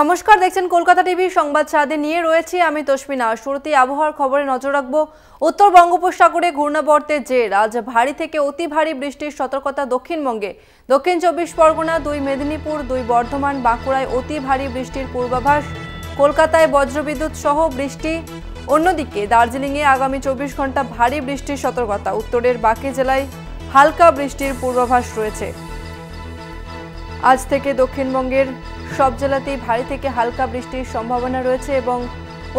নমস্কার দেখছেন কলকাতা টিভির সংবাদ সাদে নিয়ে রয়েছি আমি তসমিনা শুরুতে আবহাওয়ার খবরে নজর রাখবো উত্তর বঙ্গোপসাগরে ঘূর্ণাবর্তের জের আজ ভারী থেকে অতি ভারী বৃষ্টির সতর্কতা দক্ষিণবঙ্গে দক্ষিণ চব্বিশ পরগনা দুই মেদিনীপুর দুই বর্ধমান বাঁকুড়ায় অতি ভারী বৃষ্টির পূর্বাভাস কলকাতায় বজ্রবিদ্যুৎ সহ বৃষ্টি অন্যদিকে দার্জিলিংয়ে আগামী চব্বিশ ঘন্টা ভারী বৃষ্টির সতর্কতা উত্তরের বাকি জেলায় হালকা বৃষ্টির পূর্বাভাস রয়েছে আজ থেকে দক্ষিণবঙ্গের সব জেলাতেই ভারী থেকে হালকা বৃষ্টির সম্ভাবনা রয়েছে এবং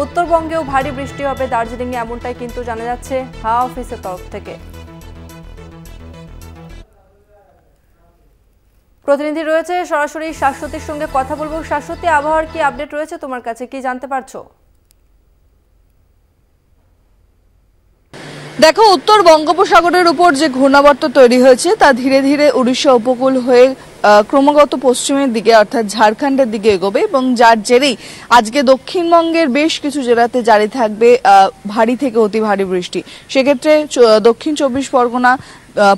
উত্তরবঙ্গেও ভারী বৃষ্টি হবে দার্জিলিংয়ে এমনটাই কিন্তু জানা যাচ্ছে হাওয়া অফিসের তরফ থেকে প্রতিনিধি রয়েছে সরাসরি শাশ্বতীর সঙ্গে কথা বলবো শাশ্বতী আবহাওয়ার কি আপডেট রয়েছে তোমার কাছে কি জানতে পারছো দেখো উত্তর বঙ্গোপসাগরের উপর যে ঘূর্ণাবর্ত তৈরি হয়েছে তা ধীরে ধীরে উড়িষ্যা উপকূল হয়ে ক্রমাগত পশ্চিমের দিকে অর্থাৎ ঝাড়খণ্ডের দিকে এগোবে এবং যার জেরেই আজকে দক্ষিণবঙ্গের বেশ কিছু জেলাতে জারি থাকবে ভারী থেকে অতি ভারী বৃষ্টি সেক্ষেত্রে দক্ষিণ চব্বিশ পরগনা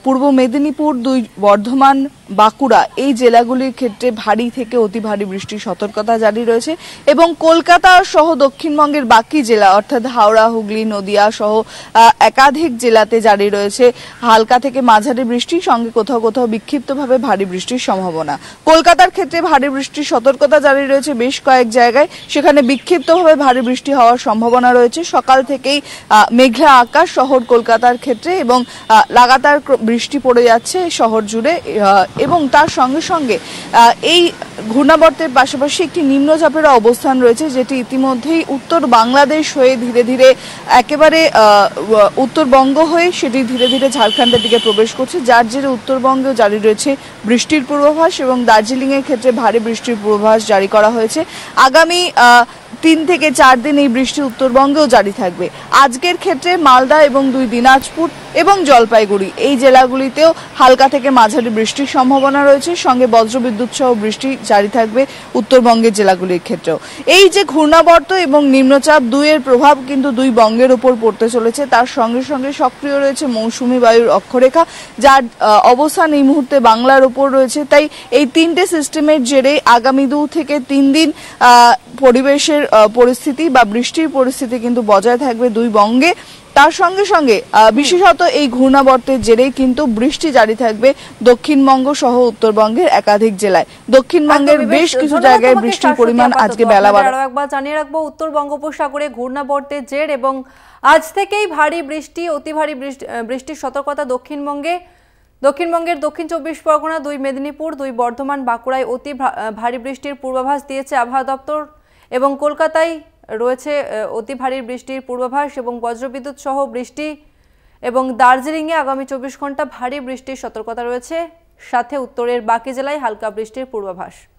পূর্ব মেদিনীপুর দুই বর্ধমান বাঁকুড়া এই জেলাগুলির ক্ষেত্রে ভারী থেকে অতি ভারী বৃষ্টির সতর্কতা জারি রয়েছে এবং কলকাতা সহ দক্ষিণবঙ্গের বাকি জেলা অর্থাৎ হাওড়া হুগলি নদিয়া সহ একাধিক জেলাতে জারি রয়েছে হালকা থেকে মাঝারি বৃষ্টি সঙ্গে কোথাও কোথাও বিক্ষিপ্তভাবে ভারী বৃষ্টির সম্ভাবনা কলকাতার ক্ষেত্রে ভারী বৃষ্টির সতর্কতা জারি রয়েছে বেশ কয়েক জায়গায় সেখানে বিক্ষিপ্তভাবে ভারী বৃষ্টি হওয়ার সম্ভাবনা রয়েছে সকাল থেকেই মেঘলা আকাশ শহর কলকাতার ক্ষেত্রে এবং লাগাতার বৃষ্টি পড়ে যাচ্ছে শহর জুড়ে এবং তার সঙ্গে সঙ্গে এই ঘূর্ণাবর্তের পাশাপাশি একটি নিম্নচাপের অবস্থান রয়েছে যেটি ইতিমধ্যেই উত্তর বাংলাদেশ হয়ে ধীরে ধীরে একেবারে উত্তরবঙ্গ হয়ে সেটি ধীরে ধীরে ঝাড়খণ্ডের দিকে প্রবেশ করছে যার জেরে উত্তরবঙ্গেও জারি রয়েছে বৃষ্টির পূর্বাভাস এবং দার্জিলিংয়ের ক্ষেত্রে ভারী বৃষ্টির পূর্বাভাস জারি করা হয়েছে আগামী তিন থেকে চার দিন এই বৃষ্টি উত্তরবঙ্গেও জারি থাকবে আজকের ক্ষেত্রে মালদা এবং দুই দিনাজপুর এবং জলপাইগুড়ি এই জেলাগুলিতেও হালকা থেকে মাঝারি বৃষ্টির সম্ভাবনা রয়েছে সঙ্গে বজ্রবিদ্যুৎ সহ বৃষ্টি জারি থাকবে উত্তরবঙ্গের জেলাগুলির ক্ষেত্রেও এই যে ঘূর্ণাবর্ত এবং নিম্নচাপ দুইয়ের প্রভাব কিন্তু দুই বঙ্গের উপর পড়তে চলেছে তার সঙ্গে সঙ্গে সক্রিয় রয়েছে মৌসুমি বায়ুর অক্ষরেখা যার অবস্থান এই মুহূর্তে বাংলার ওপর রয়েছে তাই এই তিনটে সিস্টেমের জেরে আগামী দু থেকে তিন দিন পরিবেশের পরিস্থিতি বা বৃষ্টির পরিস্থিতি কিন্তু বজায় থাকবে দুই বঙ্গে তার সঙ্গে সঙ্গে বিশেষত এই ঘূর্ণাবর্তের জেরে কিন্তু বৃষ্টি জারি থাকবে দক্ষিণবঙ্গ সহ উত্তরবঙ্গের একাধিক জেলায় দক্ষিণবঙ্গের বেশ কিছু জায়গায় বৃষ্টির পরিমাণ আজকে বেলা একবার জানিয়ে রাখবো উত্তরবঙ্গ উপসাগরে ঘূর্ণাবর্তের জের এবং আজ থেকেই ভারী বৃষ্টি অতি ভারী বৃষ্টির সতর্কতা দক্ষিণবঙ্গে দক্ষিণবঙ্গের দক্ষিণ চব্বিশ পরগনা দুই মেদিনীপুর দুই বর্ধমান বাঁকুড়ায় অতি ভারী বৃষ্টির পূর্বাভাস দিয়েছে আবহাওয়া দপ্তর এবং কলকাতায় রয়েছে অতি ভারী বৃষ্টির পূর্বাভাস এবং বজ্রবিদ্যুৎ সহ বৃষ্টি এবং দার্জিলিংয়ে আগামী চব্বিশ ঘন্টা ভারী বৃষ্টির সতর্কতা রয়েছে সাথে উত্তরের বাকি জেলায় হালকা বৃষ্টির পূর্বাভাস